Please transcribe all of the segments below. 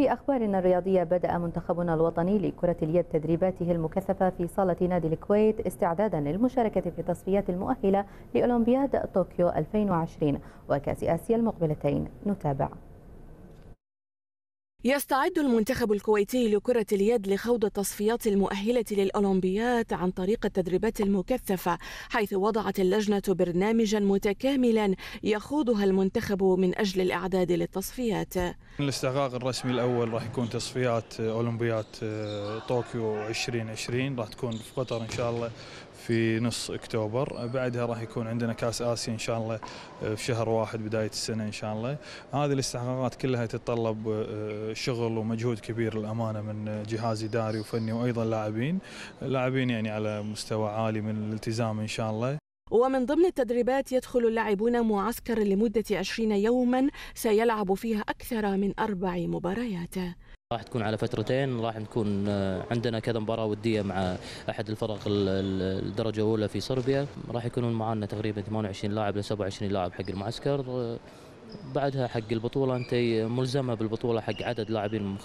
في أخبارنا الرياضية بدأ منتخبنا الوطني لكرة اليد تدريباته المكثفة في صالة نادي الكويت استعدادا للمشاركة في تصفيات المؤهلة لأولمبياد طوكيو 2020 وكأس آسيا المقبلتين نتابع يستعد المنتخب الكويتي لكرة اليد لخوض التصفيات المؤهلة للأولمبيات عن طريق التدريبات المكثفة حيث وضعت اللجنة برنامجا متكاملا يخوضها المنتخب من أجل الإعداد للتصفيات الاستحقاق الرسمي الأول راح يكون تصفيات أولمبيات آه، طوكيو 2020 راح تكون في قطر إن شاء الله في نص اكتوبر بعدها راح يكون عندنا كاس اسيا ان شاء الله آه، في شهر واحد بدايه السنه ان شاء الله هذه الاستحقاقات كلها تتطلب آه، شغل ومجهود كبير للامانه من جهاز اداري وفني وايضا لاعبين، لاعبين يعني على مستوى عالي من الالتزام ان شاء الله. ومن ضمن التدريبات يدخل اللاعبون معسكرا لمدة 20 يوما سيلعب فيها أكثر من أربع مباريات راح تكون على فترتين راح نكون آه، عندنا كذا مباراه وديه مع احد الفرق الدرجه الاولى في صربيا راح يكونون معنا تقريبا 28 لاعب ل 27 لاعب حق المعسكر آه، بعدها حق البطوله انت ملزمه بالبطوله حق عدد لاعبين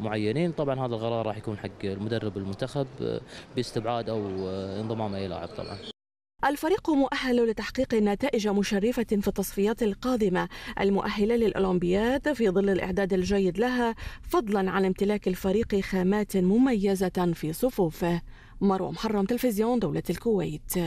معينين طبعا هذا القرار راح يكون حق المدرب المنتخب آه، باستبعاد او آه، انضمام اي لاعب طبعا الفريق مؤهل لتحقيق نتائج مشرفة في التصفيات القادمة المؤهلة للأولمبياد في ظل الإعداد الجيد لها فضلا عن امتلاك الفريق خامات مميزة في صفوفه مروة محرم تلفزيون دولة الكويت